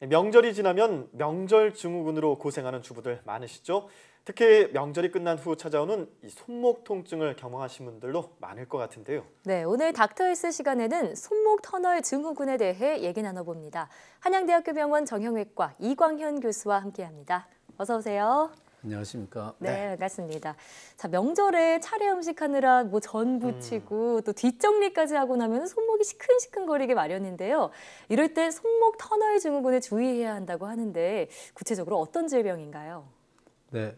명절이 지나면 명절 증후군으로 고생하는 주부들 많으시죠? 특히 명절이 끝난 후 찾아오는 이 손목 통증을 경험하신 분들도 많을 것 같은데요. 네, 오늘 닥터헬스 시간에는 손목 터널 증후군에 대해 얘기 나눠봅니다. 한양대학교 병원 정형외과 이광현 교수와 함께합니다. 어서 오세요. 안녕하십니까. 네, 네, 반갑습니다. 자, 명절에 차례 음식하느라 뭐전 음. 부치고 음. 또 뒷정리까지 하고 나면 손목이 시큰시큰거리게 마련인데요. 이럴 때 손목 터널 증후군에 주의해야 한다고 하는데 구체적으로 어떤 질병인가요? 네,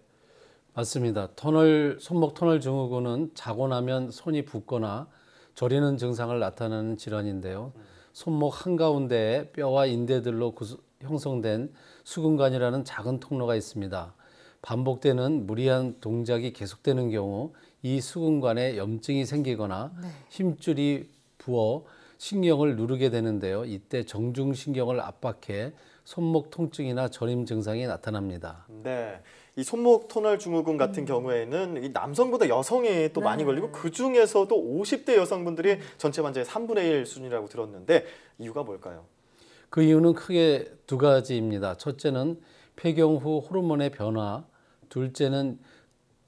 맞습니다. 터널 손목 터널 증후군은 자고 나면 손이 붓거나 저리는 증상을 나타내는 질환인데요. 손목 한가운데에 뼈와 인대들로 구수, 형성된 수근관이라는 작은 통로가 있습니다. 반복되는 무리한 동작이 계속되는 경우 이 수근관에 염증이 생기거나 네. 힘줄이 부어 신경을 누르게 되는데요. 이때 정중신경을 압박해 손목 통증이나 저림 증상이 나타납니다. 네. 이 손목 토널 증후군 같은 음. 경우에는 남성보다 여성이 또 네. 많이 걸리고 그 중에서도 50대 여성분들이 전체 환자의 3분의 1수이라고 들었는데 이유가 뭘까요? 그 이유는 크게 두 가지입니다. 첫째는 폐경 후 호르몬의 변화, 둘째는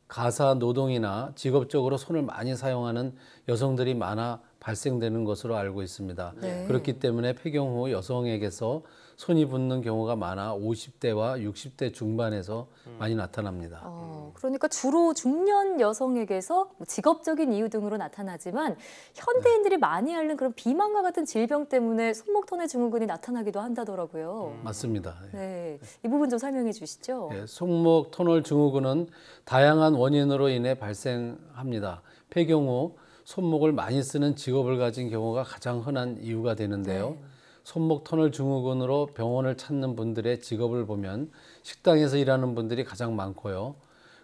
가사 노동이나 직업적으로 손을 많이 사용하는 여성들이 많아 발생되는 것으로 알고 있습니다. 네. 그렇기 때문에 폐경 후 여성에게서 손이 붓는 경우가 많아 50대와 60대 중반에서 음. 많이 나타납니다. 어, 그러니까 주로 중년 여성에게서 뭐 직업적인 이유 등으로 나타나지만 현대인들이 네. 많이 앓는 그런 비만과 같은 질병 때문에 손목 터널 증후군이 나타나기도 한다더라고요. 음. 맞습니다. 네. 네. 이 부분 좀 설명해 주시죠. 네, 손목 터널 증후군은 다양한 원인으로 인해 발생합니다. 폐경 후 손목을 많이 쓰는 직업을 가진 경우가 가장 흔한 이유가 되는데요. 네. 손목 터널 증후군으로 병원을 찾는 분들의 직업을 보면 식당에서 일하는 분들이 가장 많고요.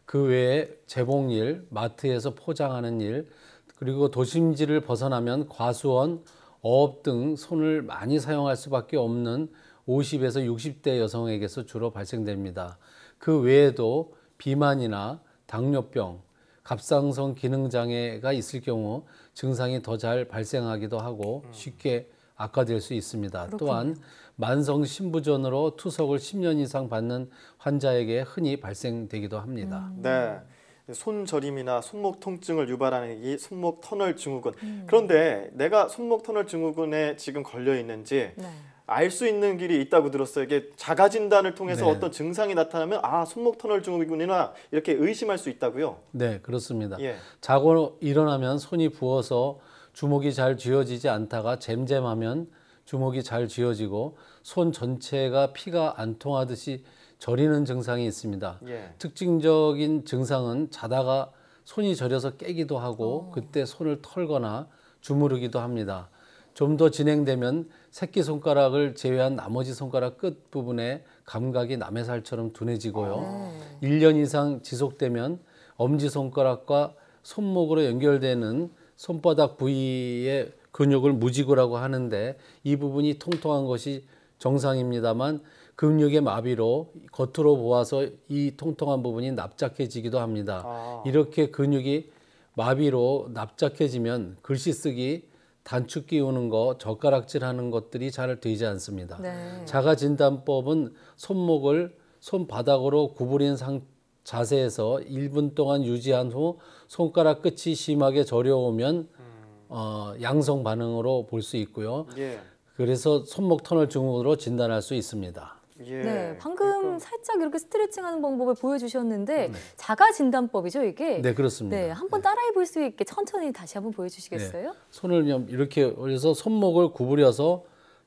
그 외에 재봉 일, 마트에서 포장하는 일, 그리고 도심지를 벗어나면 과수원, 어업 등 손을 많이 사용할 수밖에 없는 50에서 60대 여성에게서 주로 발생됩니다. 그 외에도 비만이나 당뇨병, 갑상선 기능 장애가 있을 경우 증상이 더 잘 발생하기도 하고 음. 쉽게 악화될 수 있습니다. 그렇군요. 또한 만성 신부전으로 투석을 10년 이상 받는 환자에게 흔히 발생되기도 합니다. 음. 네. 손저림이나 손목 통증을 유발하는 이 손목 터널 증후군. 음. 그런데 내가 손목 터널 증후군에 지금 걸려 있는지 네. 알수 있는 길이 있다고 들었어요. 이게 자가 진단을 통해서 네. 어떤 증상이 나타나면 아 손목 터널 증후군이나 이렇게 의심할 수 있다고요. 네, 그렇습니다. 예. 자고 일어나면 손이 부어서 주먹이 잘 쥐어지지 않다가 잼잼하면 주먹이 잘 쥐어지고 손 전체가 피가 안 통하듯이 저리는 증상이 있습니다. 예. 특징적인 증상은 자다가 손이 저려서 깨기도 하고 오. 어. 그때 손을 털거나 주무르기도 합니다. 좀더 진행되면 새끼 손가락을 제외한 나머지 손가락 끝 부분에 감각이 남의 살처럼 둔해지고요. 아. 1년 이상 지속되면 엄지 손가락과 손목으로 연결되는 손바닥 부위의 근육을 무지구라고 하는데 이 부분이 통통한 것이 정상입니다만 근육의 마비로 겉으로 보아서 이 통통한 부분이 납작해지기도 합니다. 아. 이렇게 근육이 마비로 납작해지면 글씨 쓰기, 단축 끼우는 거, 젓가락질 하는 것들이 잘 되지 않습니다. 네. 자가 진단법은 손목을 손바닥으로 구부린 상 자세에서 1분 동안 유지한 후 손가락 끝이 심하게 저려오면 음. 어, 양성 반응으로 볼 수 있고요. 예. 그래서 손목 터널 증후로 군으 진단할 수 있습니다. 예. 네, 방금 그러니까. 살짝 이렇게 스트레칭하는 방법을 보여주셨는데 네. 자가 진단법이죠 이게. 네, 그렇습니다. 네, 한번 네. 따라해 볼 수 있게 천천히 다시 한번 보여주시겠어요? 네. 손을 이렇게 올려서 손목을 구부려서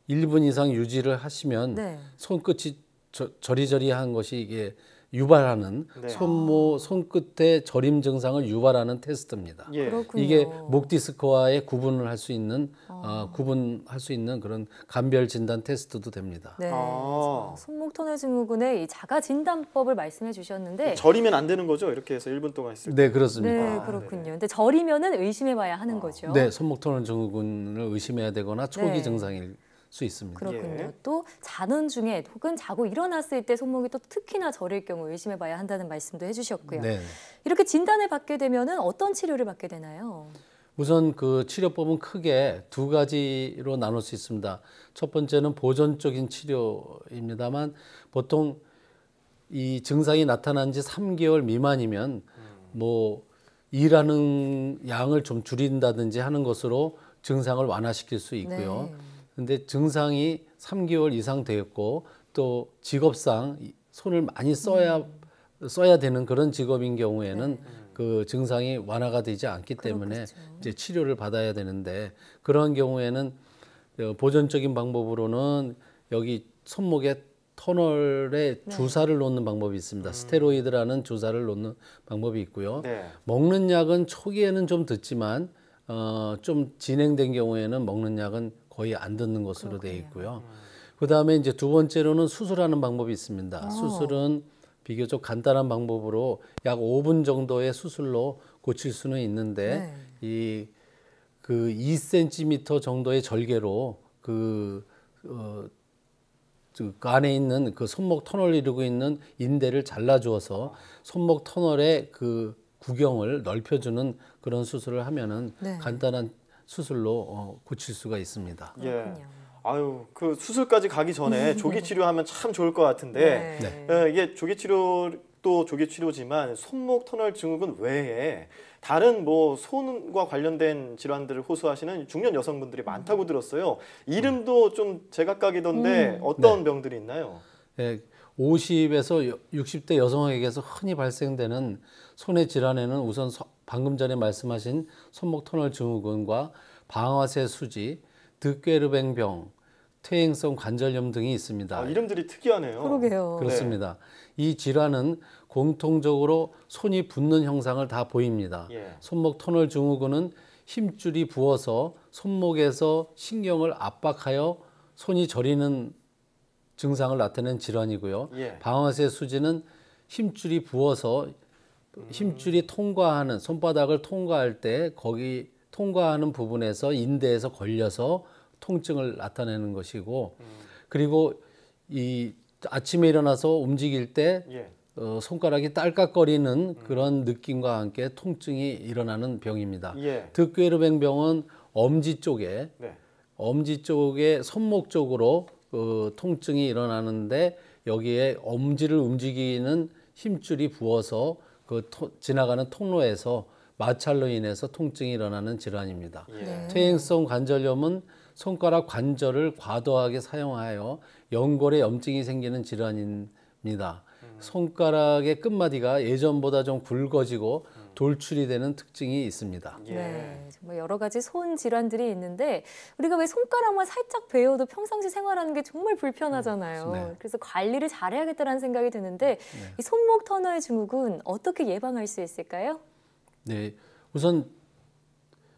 1분 이상 유지를 하시면 네. 손끝이 저, 저리저리한 것이 이게 유발하는 네. 손모 아. 손끝에 저림 증상을 유발하는 테스트입니다. 예. 그렇군요. 이게 목 디스크와의 구분을 할 수 있는 아. 어, 구분할 수 있는 그런 감별 진단 테스트도 됩니다. 네. 아. 손목 터널 증후군의 이 자가 진단법을 말씀해 주셨는데 네, 저리면 안 되는 거죠? 이렇게 해서 1분 동안 있을 네, 그렇습니다. 네, 아, 네. 그렇군요. 네. 근데 저리면은 의심해 봐야 하는 거죠. 네, 손목 터널 증후군을 의심해야 되거나 초기 네. 증상일 수 있습니다. 그렇군요. 예. 또 자는 중에 혹은 자고 일어났을 때 손목이 또 특히나 저릴 경우 의심해봐야 한다는 말씀도 해주셨고요. 네. 이렇게 진단을 받게 되면은 어떤 치료를 받게 되나요? 우선 그 치료법은 크게 두 가지로 나눌 수 있습니다. 첫 번째는 보존적인 치료입니다만 보통 이 증상이 나타난 지 3개월 미만이면 뭐 일하는 양을 좀 줄인다든지 하는 것으로 증상을 완화시킬 수 있고요. 네. 근데 증상이 3개월 이상 되었고 또 직업상 손을 많이 써야 써야 되는 그런 직업인 경우에는 네. 음. 그 증상이 완화가 되지 않기 그렇죠. 때문에 그렇겠죠. 이제 치료를 받아야 되는데 그러한 경우에는 어, 보존적인 방법으로는 여기 손목에 터널에 네. 주사를 놓는 방법이 있습니다. 음. 스테로이드라는 주사를 놓는 방법이 있고요. 네. 먹는 약은 초기에는 좀 듣지만 어, 좀 진행된 경우에는 먹는 약은 거의 안 듣는 것으로 되어 있고요. 음. 그 다음에 이제 두 번째로는 수술하는 방법이 있습니다. 오. 어. 수술은 비교적 간단한 방법으로 약 5분 정도의 수술로 고칠 수는 있는데 네. 이그 2cm 정도의 절개로 그, 어, 그 안에 있는 그 손목 터널 이루고 있는 인대를 잘라주어서 손목 터널의 그 구경을 넓혀주는 그런 수술을 하면은 네. 간단한 수술로 어, 고칠 수가 있습니다. 예. 아유 그 수술까지 가기 전에 조기 치료하면 참 좋을 것 같은데 네. 네. 예, 이게 조기 치료 도 조기 치료지만 손목 터널 증후군 외에 다른 뭐 손과 관련된 질환들을 호소하시는 중년 여성분들이 많다고 들었어요. 이름도 좀 제각각이던데 음. 네. 어떤 네. 병들이 있나요? 네, 50에서 60대 여성에게서 흔히 발생되는 손의 질환에는 우선 방금 전에 말씀하신 손목 터널 증후군과 방아쇠 수지, 득괴르뱅병, 퇴행성 관절염 등이 있습니다. 아, 이름들이 특이하네요. 그러게요. 네. 그렇습니다. 네. 이 질환은 공통적으로 손이 붓는 형상을 다 보입니다. 예. 손목 터널 증후군은 힘줄이 부어서 손목에서 신경을 압박하여 손이 저리는 증상을 나타낸 질환이고요. 예. 방아쇠 수지는 힘줄이 부어서 음. 힘줄이 통과하는 손바닥을 통과할 때 거기 통과하는 부분에서 인대에서 걸려서 통증을 나타내는 것이고 음. 그리고 이 아침에 일어나서 움직일 때 예. 어, 손가락이 딸깍거리는 음. 그런 느낌과 함께 통증이 일어나는 병입니다. 예. 득괴르뱅병은 엄지 쪽에 네. 엄지 쪽에 손목 쪽으로 그 통증이 일어나는데 여기에 엄지를 움직이는 힘줄이 부어서 그 토, 지나가는 통로에서 마찰로 인해서 통증이 일어나는 질환입니다. 예. 네. 퇴행성 관절염은 손가락 관절을 과도하게 사용하여 연골에 염증이 생기는 질환입니다. 음. 손가락의 끝마디가 예전보다 좀 굵어지고 음. 돌출이 되는 특징이 있습니다. 예. 네, 정말 여러 가지 손 질환들이 있는데 우리가 왜 손가락만 살짝 베어도 평상시 생활하는 게 정말 불편하잖아요. 음, 네. 그래서 관리를 잘해야겠다는 생각이 드는데 음, 네. 이 손목 터널 증후군 어떻게 예방할 수 있을까요? 네, 우선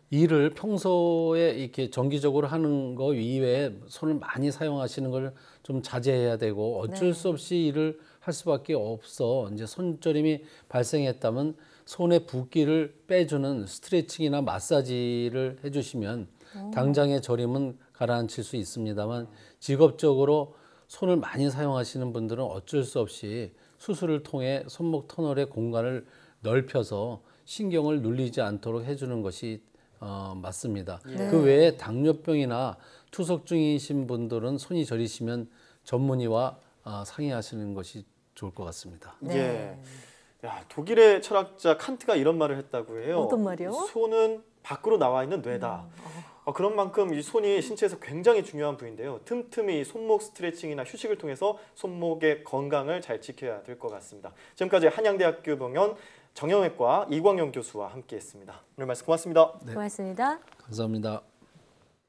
일을 평소에 이렇게 정기적으로 하는 거 이외에 손을 많이 사용하시는 걸 좀 자제해야 되고 어쩔 네. 수 없이 일을 할 수밖에 없어 이제 손저림이 발생했다면 손에 붓기를 빼주는 스트레칭이나 마사지를 해주시면 당장의 저림은 가라앉힐 수 있습니다만 직업적으로 손을 많이 사용하시는 분들은 어쩔 수 없이 수술을 통해 손목 터널의 공간을 넓혀서 신경을 눌리지 않도록 해주는 것이 어, 맞습니다. 네. 그 외에 당뇨병이나 투석 중이신 분들은 손이 저리시면 전문의와 어, 상의하시는 것이 좋을 것 같습니다. 네. 예. 야, 독일의 철학자 칸트가 이런 말을 했다고 해요. 어떤 말이요? 손은 밖으로 나와 있는 뇌다. 음. 어. 어, 그런 만큼 이 손이 신체에서 굉장히 중요한 부위인데요. 틈틈이 손목 스트레칭이나 휴식을 통해서 손목의 건강을 잘 지켜야 될 것 같습니다. 지금까지 한양대학교 병원 정형외과 이광영 교수와 함께했습니다. 오늘 말씀 고맙습니다. 네. 고맙습니다. 감사합니다.